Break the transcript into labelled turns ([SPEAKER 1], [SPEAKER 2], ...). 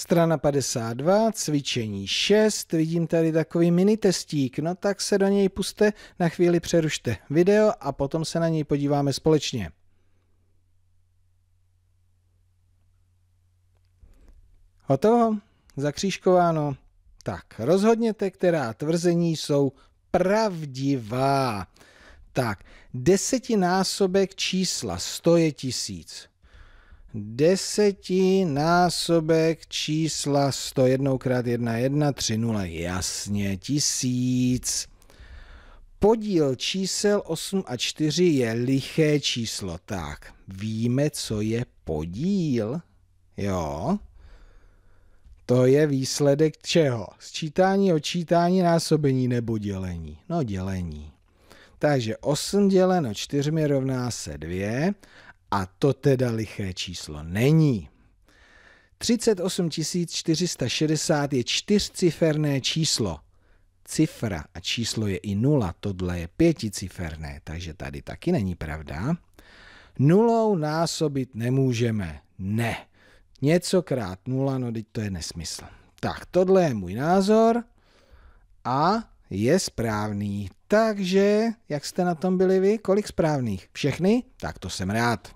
[SPEAKER 1] Strana 52, cvičení 6, vidím tady takový mini testík, no tak se do něj puste, na chvíli přerušte video a potom se na něj podíváme společně. Hotovo? Zakřížkováno? Tak, rozhodněte, která tvrzení jsou pravdivá. Tak, desetinásobek čísla 100 je tisíc desetinásobek čísla 101 krát 1, 1, 3, 0, jasně, tisíc. Podíl čísel 8 a 4 je liché číslo. Tak, víme, co je podíl? Jo. To je výsledek čeho? Sčítání, odčítání, násobení nebo dělení? No dělení. Takže 8 děleno 4 rovná se 2 a to teda liché číslo není. 38 460 je čtyřciferné číslo. Cifra a číslo je i nula, tohle je pěticiferné, takže tady taky není pravda. Nulou násobit nemůžeme, ne. Něco krát nula, no teď to je nesmysl. Tak, tohle je můj názor a je správný. Takže, jak jste na tom byli vy? Kolik správných? Všechny? Tak to jsem rád.